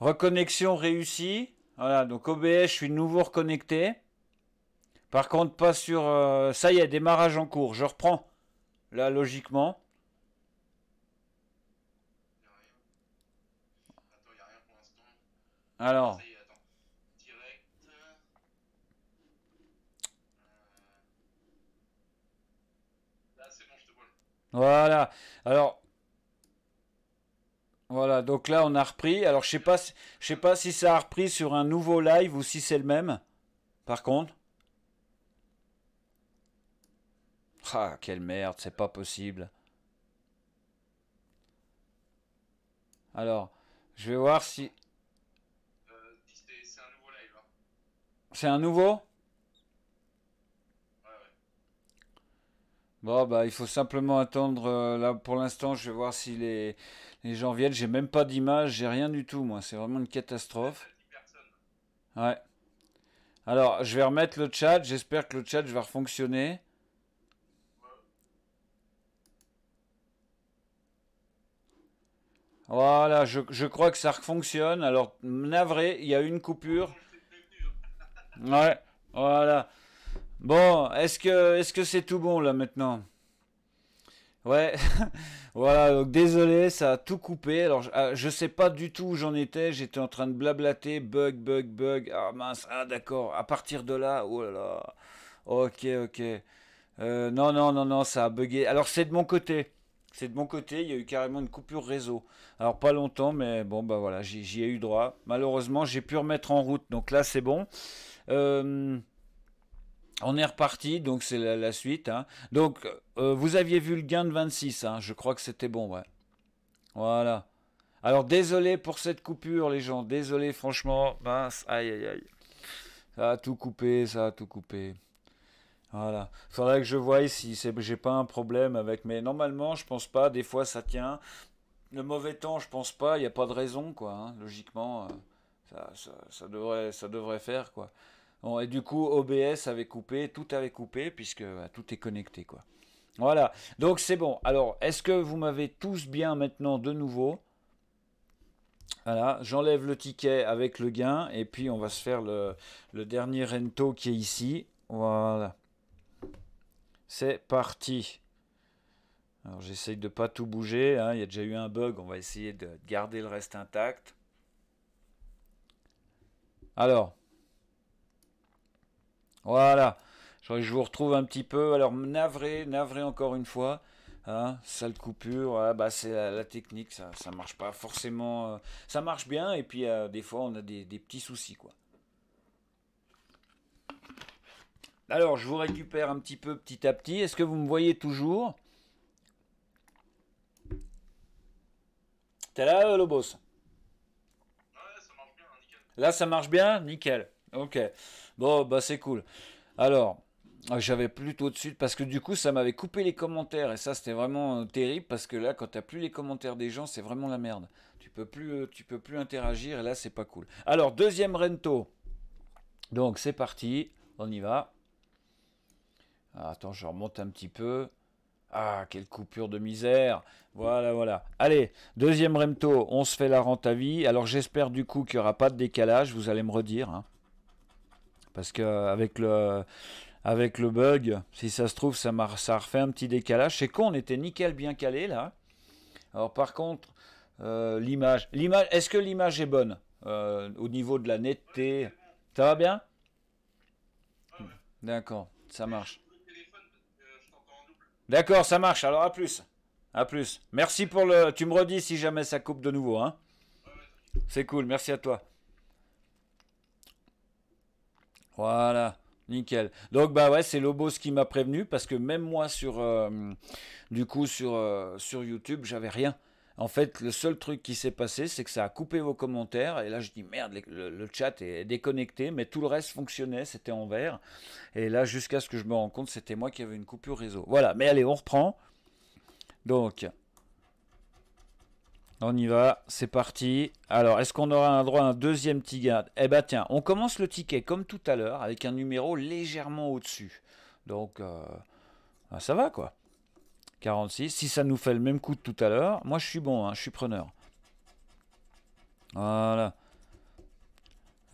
Reconnexion réussie. Voilà, donc OBS, je suis nouveau reconnecté. Par contre, pas sur... Euh, ça y est, démarrage en cours. Je reprends. Là, logiquement. Alors... Voilà. Alors, voilà, donc là on a repris. Alors je sais pas, je sais pas si ça a repris sur un nouveau live ou si c'est le même. Par contre. Ah, quelle merde, c'est pas possible. Alors, je vais voir si. Euh, c'est un nouveau live. Hein. C'est un nouveau Bon, bah, il faut simplement attendre. Euh, là, pour l'instant, je vais voir si les, les gens viennent. J'ai même pas d'image, j'ai rien du tout, moi. C'est vraiment une catastrophe. Ouais. Alors, je vais remettre le chat. J'espère que le chat va refonctionner. Voilà, je, je crois que ça fonctionne. Alors, navré, il y a une coupure. Ouais, voilà. Bon, est-ce que est-ce que c'est tout bon là maintenant Ouais, voilà, donc désolé, ça a tout coupé. Alors, je, ne ah, sais pas du tout où j'en étais. J'étais en train de blablater, bug, bug, bug. Ah mince, ah d'accord, à partir de là, oh là là. Ok, ok. Euh, non, non, non, non, ça a bugué. Alors, c'est de mon côté. C'est de mon côté, il y a eu carrément une coupure réseau. Alors, pas longtemps, mais bon, bah voilà, j'y ai eu droit. Malheureusement, j'ai pu remettre en route, donc là, c'est bon. Euh. On est reparti, donc c'est la, suite. Hein. Donc, euh, vous aviez vu le gain de 26, hein, je crois que c'était bon, ouais. Voilà. Alors, désolé pour cette coupure, les gens. Désolé, franchement. Mince, aïe, aïe, aïe. Ça a tout coupé, ça a tout coupé. Voilà. Il Faudrait que je voie si j'ai pas un problème avec. Mais normalement, je pense pas. Des fois, ça tient. Le mauvais temps, je pense pas. Il n'y a pas de raison, quoi. Hein. Logiquement, euh, ça, devrait, ça devrait faire, quoi. Bon, et du coup, OBS avait coupé, tout avait coupé, puisque bah, tout est connecté, quoi. Voilà, donc c'est bon. Alors, est-ce que vous m'avez tous bien maintenant de nouveau voilà, j'enlève le ticket avec le gain, et puis on va se faire le, dernier rento qui est ici. Voilà. C'est parti. Alors j'essaye de ne pas tout bouger, hein. il y a déjà eu un bug, on va essayer de garder le reste intact. Alors, voilà. Je vous retrouve un petit peu. Alors, navré, navré encore une fois. Hein. sale coupure, ah, bah, c'est la, technique, ça, marche pas forcément. Euh, ça marche bien, et puis euh, des fois, on a des, petits soucis, quoi. Alors, je vous récupère un petit peu petit à petit. Est-ce que vous me voyez toujours T'es là, euh, Lobos hein, Là, ça marche bien Nickel. Ok. Bon, bah c'est cool. Alors, ah, j'avais plus tout de suite parce que du coup, ça m'avait coupé les commentaires et ça, c'était vraiment euh, terrible parce que là, quand t'as plus les commentaires des gens, c'est vraiment la merde. Tu peux plus, euh, tu peux plus interagir et là, c'est pas cool. Alors, deuxième rento. Donc, c'est parti. On y va. Ah, attends, je remonte un petit peu. Ah, quelle coupure de misère. Voilà, voilà. Allez, deuxième rento, on se fait la rente à vie. Alors j'espère du coup qu'il n'y aura pas de décalage, vous allez me redire. Hein. Parce qu'avec euh, le, avec le bug, si ça se trouve, ça, ça refait un petit décalage. C'est con, on était nickel bien calé là. Alors par contre, euh, l'image. L'image, est-ce que l'image est bonne euh, au niveau de la netteté Ça va bien D'accord, ça marche. D'accord, ça marche. Alors à plus. À plus. Merci pour le. Tu me redis si jamais ça coupe de nouveau, hein C'est cool. Merci à toi. Voilà. Nickel. Donc bah ouais, c'est Lobos qui m'a prévenu parce que même moi sur euh, du coup sur euh, sur YouTube, j'avais rien. En fait, le seul truc qui s'est passé, c'est que ça a coupé vos commentaires. Et là, je dis merde, le, chat est déconnecté, mais tout le reste fonctionnait, c'était en vert. Et là, jusqu'à ce que je me rends compte, c'était moi qui avais une coupure réseau. Voilà, mais allez, on reprend. Donc, on y va, c'est parti. Alors, est-ce qu'on aura un droit à un deuxième ticket Eh ben tiens, on commence le ticket comme tout à l'heure avec un numéro légèrement au-dessus. Donc, euh, ben, ça va quoi. 46. Si ça nous fait le même coup de tout à l'heure, moi je suis bon, hein, je suis preneur. Voilà.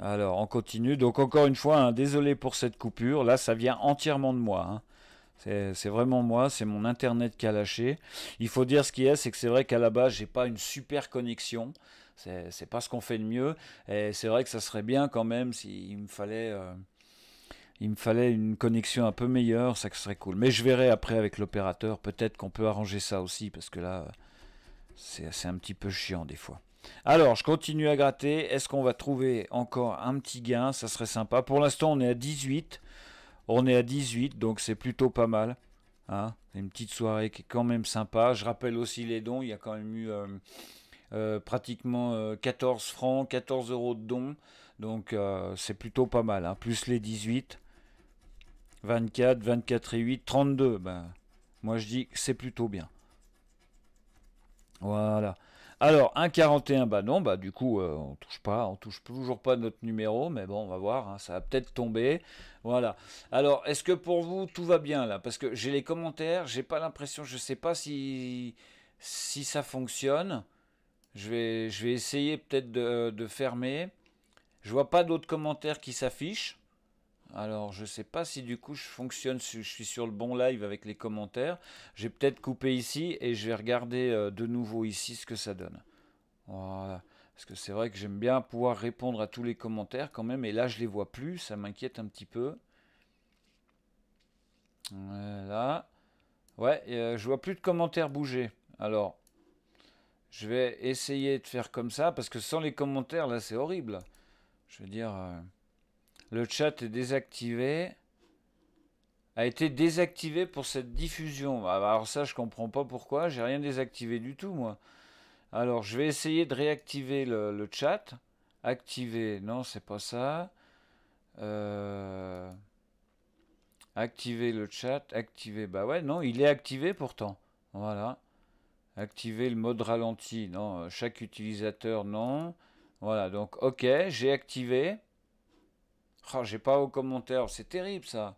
Alors, on continue. Donc, encore une fois, hein, désolé pour cette coupure. Là, ça vient entièrement de moi. Hein. C'est vraiment moi, c'est mon internet qui a lâché. Il faut dire ce qui est, c'est que c'est vrai qu'à la base, j'ai pas une super connexion. C'est pas ce qu'on fait de mieux. Et c'est vrai que ça serait bien quand même s'il me fallait. Euh, il me fallait une connexion un peu meilleure, ça serait cool. Mais je verrai après avec l'opérateur, peut-être qu'on peut arranger ça aussi, parce que là, c'est un petit peu chiant des fois. Alors, je continue à gratter. Est-ce qu'on va trouver encore un petit gain Ça serait sympa. Pour l'instant, on est à 18. On est à 18, donc c'est plutôt pas mal. Hein une petite soirée qui est quand même sympa. Je rappelle aussi les dons, il y a quand même eu euh, euh, pratiquement 14 euh, francs, 14 euros de dons. Donc c'est plutôt pas mal. Hein. Plus les 18, 24, 24 et 8, 32. Ben, moi je dis que c'est plutôt bien. Voilà. Alors, 1,41, bah non, bah du coup, euh, on touche pas, on touche toujours pas notre numéro, mais bon, on va voir, hein, ça va peut-être tomber. Voilà. Alors, est-ce que pour vous, tout va bien là Parce que j'ai les commentaires, j'ai pas l'impression, je sais pas si, si ça fonctionne. Je vais, je vais essayer peut-être de, de fermer. Je vois pas d'autres commentaires qui s'affichent. Alors, je ne sais pas si du coup je fonctionne, si je suis sur le bon live avec les commentaires. J'ai peut-être coupé ici et je vais regarder euh, de nouveau ici ce que ça donne. Voilà. Parce que c'est vrai que j'aime bien pouvoir répondre à tous les commentaires quand même. Et là, je les vois plus, ça m'inquiète un petit peu. Voilà. Ouais, je euh, je vois plus de commentaires bouger. Alors, je vais essayer de faire comme ça parce que sans les commentaires, là, c'est horrible. Je veux dire. Euh, le chat est désactivé, a été désactivé pour cette diffusion. Ah bah alors ça, je comprends pas pourquoi, j'ai rien désactivé du tout, moi. Alors, je vais essayer de réactiver le, chat. Activer, non, c'est pas ça. Euh, activer le chat, activer, bah ouais, non, il est activé pourtant. Voilà. Activer le mode ralenti, non, euh, chaque utilisateur, non. Voilà, donc ok, j'ai activé. Oh, j'ai pas vos commentaires. C'est terrible, ça.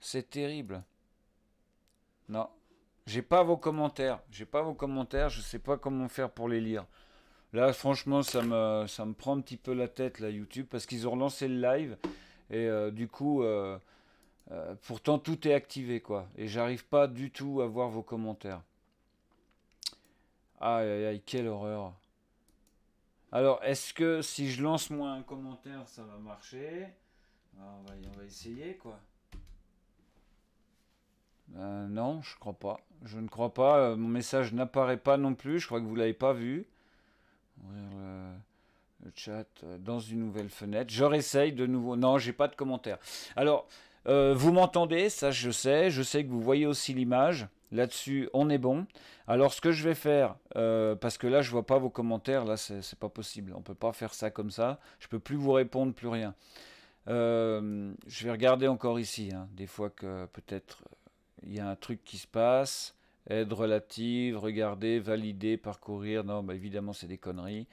C'est terrible. Non. J'ai pas vos commentaires. J'ai pas vos commentaires. Je sais pas comment faire pour les lire. Là, franchement, ça me, ça me prend un petit peu la tête, là, YouTube, parce qu'ils ont relancé le live. Et euh, du coup, euh, euh, pourtant, tout est activé, quoi. Et j'arrive pas du tout à voir vos commentaires. Aïe, aïe, aïe, quelle horreur. Alors, est-ce que si je lance moi un commentaire, ça va marcher ah, on, va, essayer, quoi. Euh, non, je crois pas. Je ne crois pas. Euh, mon message n'apparaît pas non plus. Je crois que vous l'avez pas vu. Ouvrir le, chat euh, dans une nouvelle fenêtre. Je réessaye de nouveau. Non, j'ai pas de commentaire. Alors, vous m'entendez, ça je sais. Je sais que vous voyez aussi l'image. Là-dessus, on est bon. Alors, ce que je vais faire, euh, parce que là, je vois pas vos commentaires, là, c'est pas possible. On peut pas faire ça comme ça. Je peux plus vous répondre, plus rien. Euh, je vais regarder encore ici, hein, des fois que peut-être euh, il y a un truc qui se passe. Aide relative, regarder, valider, parcourir. Non, bah, évidemment, c'est des conneries.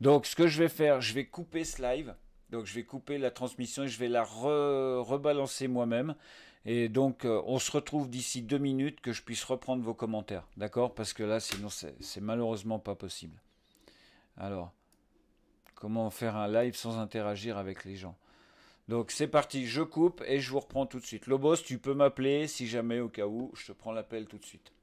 Donc, ce que je vais faire, je vais couper ce live. Donc, je vais couper la transmission et je vais la rebalancer moi-même. Et donc, euh, on se retrouve d'ici deux minutes que je puisse reprendre vos commentaires. D'accord Parce que là, sinon, c'est malheureusement pas possible. Alors, comment faire un live sans interagir avec les gens donc c'est parti, je coupe et je vous reprends tout de suite. Lobos, tu peux m'appeler si jamais au cas où, je te prends l'appel tout de suite.